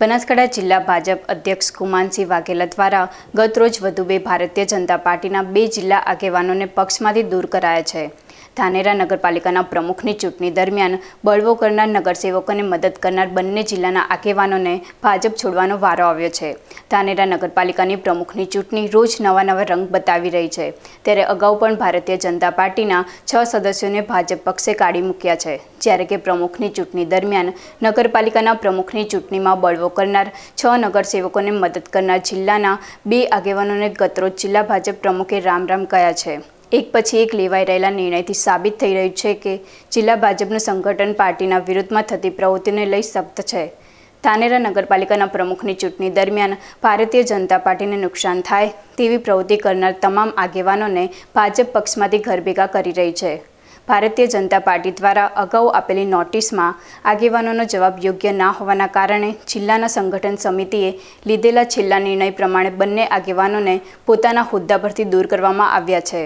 બનાસકાંઠા જિલ્લા ભાજપ અધ્યક્ષ કુમાનસિંહ વાઘેલા દ્વારા ગતરોજ વધુ બે ભારતીય જનતા પાર્ટીના બે જિલ્લા આગેવાનોને પક્ષમાંથી દૂર કરાયા છે ધાનેરા નગરપાલિકાના પ્રમુખની ચૂંટણી દરમિયાન બળવો કરનાર નગરસેવકોને મદદ કરનાર બંને જિલ્લાના આગેવાનોને ભાજપ છોડવાનો વારો આવ્યો છે ધાનેરા નગરપાલિકાની પ્રમુખની ચૂંટણી રોજ નવા નવા રંગ બતાવી રહી છે ત્યારે અગાઉ પણ ભારતીય જનતા પાર્ટીના છ સદસ્યોને ભાજપ પક્ષે કાઢી મૂક્યા છે જ્યારે કે પ્રમુખની ચૂંટણી દરમિયાન નગરપાલિકાના પ્રમુખની ચૂંટણીમાં બળવો કરનાર છ નગરસેવકોને મદદ કરનાર જિલ્લાના બે આગેવાનોને ગતરોજ જિલ્લા ભાજપ પ્રમુખે રામ રામ કહ્યા છે એક પછી એક લેવાઈ રહેલા નિર્ણયથી સાબિત થઈ રહ્યું છે કે જિલ્લા ભાજપનું સંગઠન પાર્ટીના વિરુદ્ધમાં થતી પ્રવૃત્તિને લઈ સખ્ત છે ધાનેરા નગરપાલિકાના પ્રમુખની ચૂંટણી દરમિયાન ભારતીય જનતા પાર્ટીને નુકસાન થાય તેવી પ્રવૃત્તિ કરનાર તમામ આગેવાનોને ભાજપ પક્ષમાંથી ઘરભેગા કરી રહી છે ભારતીય જનતા પાર્ટી દ્વારા અગાઉ આપેલી નોટિસમાં આગેવાનોનો જવાબ યોગ્ય ના હોવાના કારણે જિલ્લાના સંગઠન સમિતિએ લીધેલા છેલ્લા નિર્ણય પ્રમાણે બંને આગેવાનોને પોતાના હોદ્દા પરથી દૂર કરવામાં આવ્યા છે